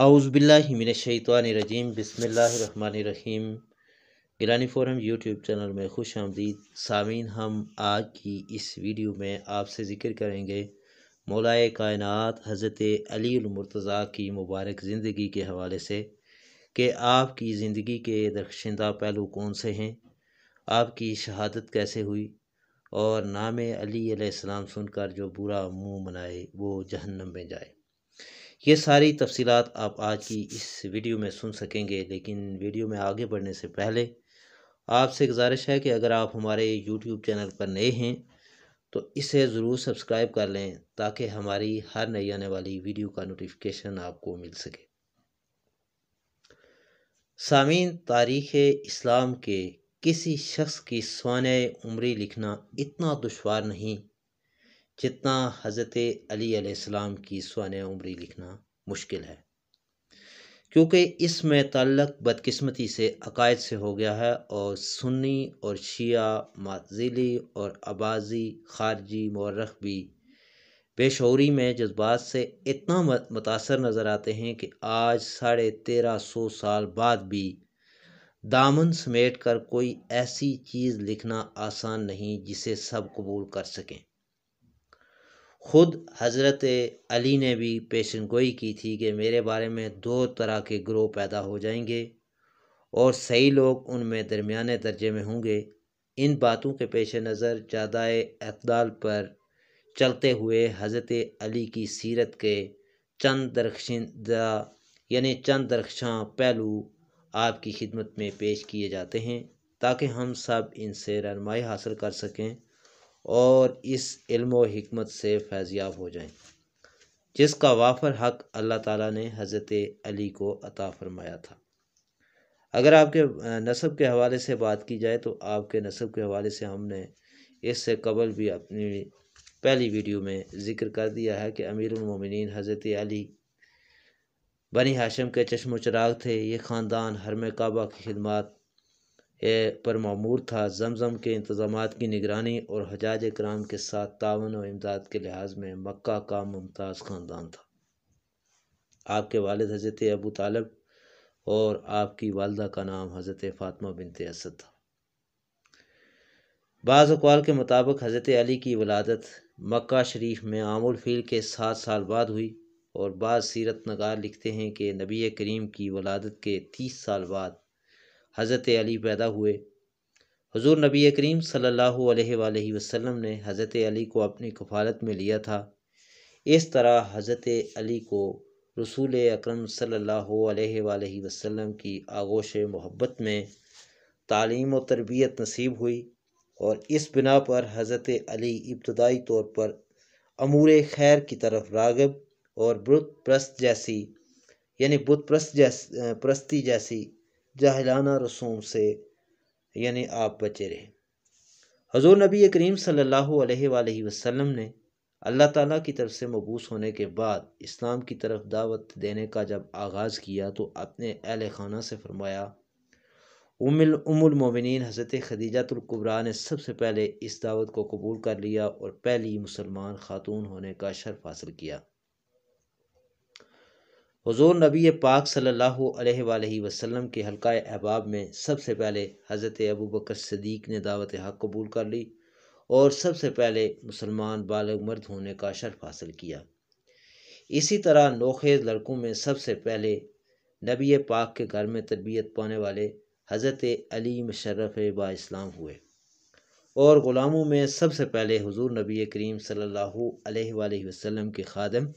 आउज़बिल्लिमिनशैतवानरजीम बसमीम Gilani forum YouTube channel में खुश आमदीद सामीन हम आज की इस वीडियो में आपसे ज़िक्र करेंगे मौलाए कायनत हज़रत अली की मुबारक ज़िंदगी के हवाले से कि आपकी ज़िंदगी के दरखशंदा पहलू कौन से हैं आपकी शहादत कैसे हुई और नाम अली सुनकर जो बुरा मुँह मनाए वो जहन्नम में जाए ये सारी तफसीलात आप आज की इस वीडियो में सुन सकेंगे लेकिन वीडियो में आगे बढ़ने से पहले आपसे गुजारिश है कि अगर आप हमारे यूट्यूब चैनल पर नए हैं तो इसे ज़रूर सब्सक्राइब कर लें ताकि हमारी हर नई आने वाली वीडियो का नोटिफिकेशन आपको मिल सके सामीन तारीख़ इस्लाम के किसी शख्स की सोन उम्री लिखना इतना दुशवार नहीं जितना हज़रत अली की सवान उम्री लिखना मुश्किल है क्योंकि इसमें तल्लक बदकस्मती से अकायद से हो गया है और सुन्नी और शिया माजिली और आबाजी खारजी मौरख भी बेशौरी में जज्बात से इतना मुतासर नज़र आते हैं कि आज साढ़े तेरह सौ साल बाद भी दामन समेट कर कोई ऐसी चीज़ लिखना आसान नहीं जिसे सब कबूल कर सकें ख़ुद हज़रत अली ने भी पेशन गोई की थी कि मेरे बारे में दो तरह के ग्रोह पैदा हो जाएंगे और सही लोग उनमें दरमिया दर्जे में होंगे इन बातों के पेश नज़र ज़्यादा अतदाल पर चलते हुए हज़रत अली की सीरत के चंद दरख्शिंदा यानी चंद दरख्शां पहलू आपकी खिदमत में पेश किए जाते हैं ताकि हम सब इनसे रनमाई हासिल कर सकें और इस इल्म व हमत से फैज़याब हो जाएं जिसका वाफर हक अल्लाह ताला ने हज़रत अली को अता फरमाया था अगर आपके नस्ब के हवाले से बात की जाए तो आपके नस्ब के हवाले से हमने इससे कबल भी अपनी पहली वीडियो में ज़िक्र कर दिया है कि अमीरमिन हज़रत अली बनी हाशम के चश्म चराग थे ये ख़ानदान हरम काबा की खिदमत पर मामूर था जमजम के इंतजाम की निगरानी और हजाज कराम के साथ तावन और इमदाद के लिहाज में मक्का का मुमताज़ ख़ानदान था आपके वालद हज़रत अबू तालब और आपकी वालदा का नाम हज़रत फातमा बिन तसद था बाज़ अकवाल के मुताबिक हज़रत अली की वलादत मक्का शरीफ में आमुल फील के सात साल बाद हुई और बाद सीरत नगार लिखते हैं कि नबी करीम की वलादत के तीस साल बाद हज़रत अली पैदा हुए हजूर नबी करीम सल्ला वसम ने हज़रत अली को अपनी कफालत में लिया था इस तरह हज़रत अली को रसूल अक्रम सम की आगोश मोहब्बत में तालीम और तरबियत नसीब हुई और इस बिना पर हज़रत अली इब्तदाई तौर पर अमूर खैर की तरफ रागब और बुत प्रस्त जैसी यानी बुत प्रस्त जैस प्रस्ती जैसी जाहिलाना रसूम से यानी आप बचे रहें हजूर नबी करीम सल्ला वसम ने अल्लाह ताला की तरफ से मबूस होने के बाद इस्लाम की तरफ दावत देने का जब आगाज़ किया तो अपने अहल खाना से फरमाया उमिल मोमिन हज़रत खदीजातुल्कुबरा ने सबसे पहले इस दावत को कबूल कर लिया और पहली मुसलमान ख़ातून होने का शर्फ हासिल किया हजूर नबी पाक सल्ला अलैहि के हलका अहबाब में सबसे पहले हज़रत अबू बकर सदीक ने दावत हक़ कबूल कर ली और सबसे पहले मुसलमान बालग मर्द होने का शर्फ हासिल किया इसी तरह नोखेज लड़कों में सबसे पहले नबी पाक के घर में तरबियत पाने वाले हज़रत अली मशरफ बाम हुए और ग़ुलामों में सबसे पहले हजूर नबी करीम सल्ला वसम के खादम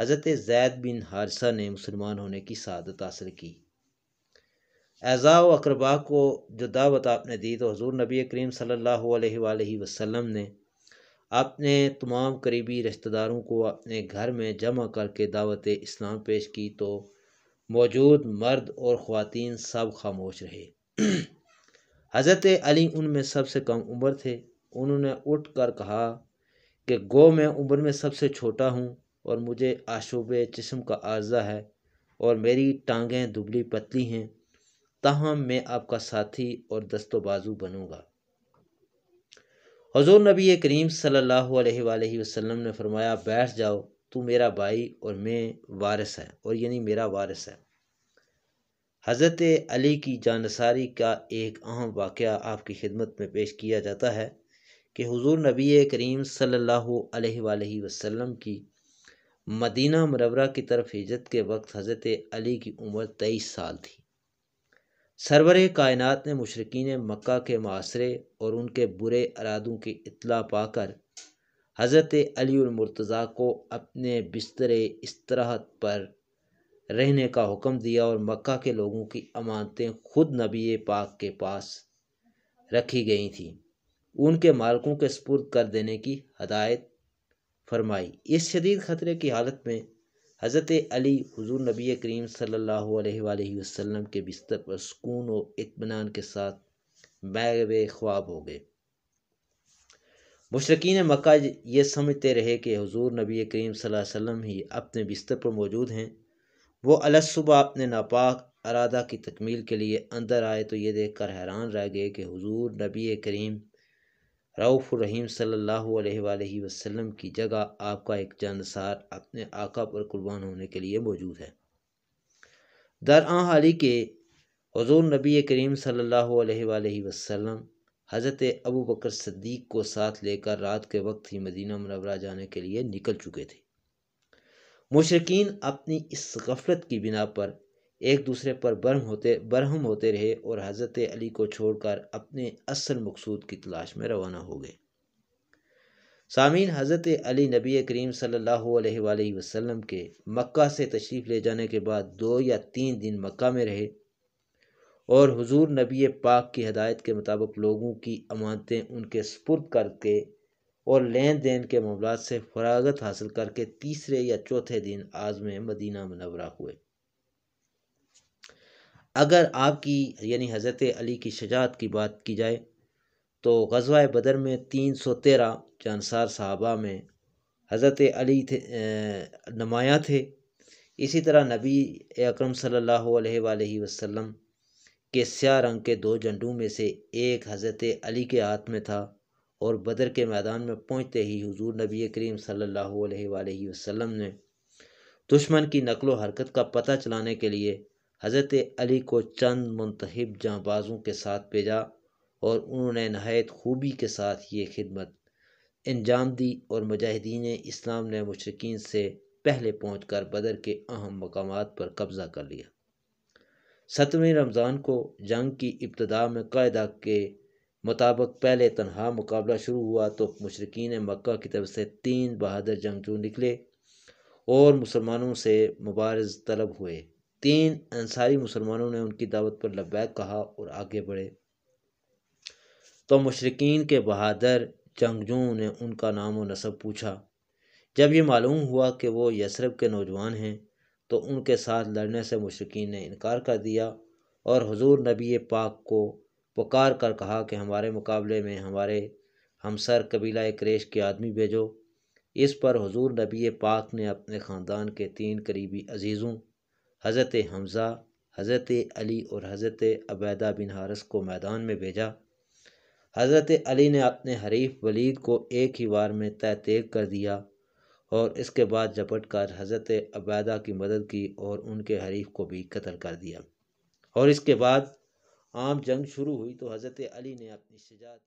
हज़रत जैद बिन हारसा ने मुसलमान होने की शहादत हासिल की एज़ा व अकरबा को जो दावत आपने दी तो हजूर नबी करीम सल्लल्लाहु अलैहि वसल्लम ने अपने तमाम करीबी रिश्तेदारों को अपने घर में जमा करके दावत इस्लाम पेश की तो मौजूद मर्द और ख़वान सब खामोश रहे हज़रत अली उनमें सबसे कम उम्र थे उन्होंने उठ कर कहा कि गो मैं उम्र में सबसे छोटा हूँ और मुझे आशोब जिसम का आर्जा है और मेरी टांगें दुबली पतली हैं ताहम मैं आपका साथी और दस्तो बाजू बनूँगा हजूर नबी करीम सल्लल्लाहु अलैहि वसल्लम ने फरमाया बैठ जाओ तू मेरा भाई और मैं वारिस है और यानी मेरा वारिस है हज़रत अली की जानसारी का एक अहम वाक़ आपकी खिदमत में पेश किया जाता है कि हुजूर नबी करीम सल्लल्लाहु अलैहि वसल्लम की मदीना मरवरा की तरफ हिजरत के वक्त हज़रत अली की उम्र तेईस साल थी सरवर कायनात ने मशरकिन मक्का के मासरे और उनके बुरे अरादों की इतला पाकर हज़रत अलीमरतज़ा को अपने बिस्तर इसराहत पर रहने का हुक्म दिया और मक्का के लोगों की अमानतें खुद नबी पाक के पास रखी गई थीं उनके मालकों के सपुर्द कर देने की हदायत फरमाई इस शदीद ख़तरे की हालत में हज़रत अली हजूर नबी करीम सल वसम के बिस्तर पर सुकून और इतमान के साथ बैग ख्वाब हो गए मुशरकिन मक्का ये समझते रहे कि हजूर नबी करीम वसल्लम ही अपने बिस्तर पर मौजूद हैं वो अलसुबह अपने नापाक अरादा की तकमील के लिए अंदर आए तो ये देख कर हैरान रह गए कि हजूर नबी करीम रऊफ़ रहीम सल्लल्लाहु अलैहि वसल्लम की जगह आपका एक जानसार अपने आका पर कुर्बान होने के लिए मौजूद है दर हाली के हजूर नबी करीम सल्लल्लाहु अलैहि वसल्लम हज़रत अबू बकर सद्दीक को साथ लेकर रात के वक्त ही मदीना मनवरा जाने के लिए निकल चुके थे मुशरकिन अपनी इस गफलत की बिना पर एक दूसरे पर बरहम होते बरहम होते रहे और हज़रत अली को छोड़कर अपने असल मकसूद की तलाश में रवाना हो गए सामीन हज़रत अली नबी करीम सल्ला वसम के मक्का से तशरीफ़ ले जाने के बाद दो या तीन दिन मक्का में रहे और हुजूर नबी पाक की हदायत के मुताबिक लोगों की अमानतें उनके सपुर्द करके और लेन देन के मामला से फरागत हासिल करके तीसरे या चौथे दिन आज़म मदीना मनवरा हुए अगर आपकी यानी हज़रत अली की शजात की बात की जाए तो ग़ज़वा बदर में तीन सौ तेरह जानसार साहबा में हज़रत अली थे नुमायाँ थे इसी तरह नबी अक्रम सल्लल्लाहु वसल्लम के स्या रंग के दो झंडों में से एक हज़रत अली के हाथ में था और बदर के मैदान में पहुँचते ही हुजूर नबी करीम सल्लल्लाहु अलैहि वसल्लम ने दुश्मन की नकलो हरकत का पता चलाने के लिए हज़रत अली को चंद मंतहब जहाँबाजों के साथ भेजा और उन्होंने नहायत खूबी के साथ ये खिदमत अंजाम दी और मुजाहिदीन इस्लाम ने मशरकिन से पहले पहुँच कर बदर के अहम मकाम पर कब्ज़ा कर लिया सतवें रमज़ान को जंग की इब्तदा में कायदा के मुताबिक पहले तनहा मुकाबला शुरू हुआ तो मशरकिन मक्का की तरफ से तीन बहादुर जंगजू निकले और मुसलमानों से मुबारज तलब हुए तीन अंसारी मुसलमानों ने उनकी दावत पर लब्बैक कहा और आगे बढ़े तो मशरकिन के बहादुर जंगजुओं ने उनका नाम और नसब पूछा जब ये मालूम हुआ कि वो यसरब के नौजवान हैं तो उनके साथ लड़ने से मशरकिन ने इनकार कर दिया और हजूर नबी पाक को पुकार कर कहा कि हमारे मुकाबले में हमारे हमसर कबीला क्रेश के आदमी भेजो इस पर हजूर नबी पाक ने अपने ख़ानदान के तीन करीबी अजीज़ों हज़रत हमज़ा हज़रत अली और हज़रत अबैदा बिन हारस को मैदान में भेजा हज़रत अली ने अपने हरीफ वलीद को एक ही बार में तय तेग कर दिया और इसके बाद झपट कर हज़रत अबैदा की मदद की और उनके हरीफ को भी कत्ल कर दिया और इसके बाद आम जंग शुरू हुई तो हज़रत अली ने अपनी शिजात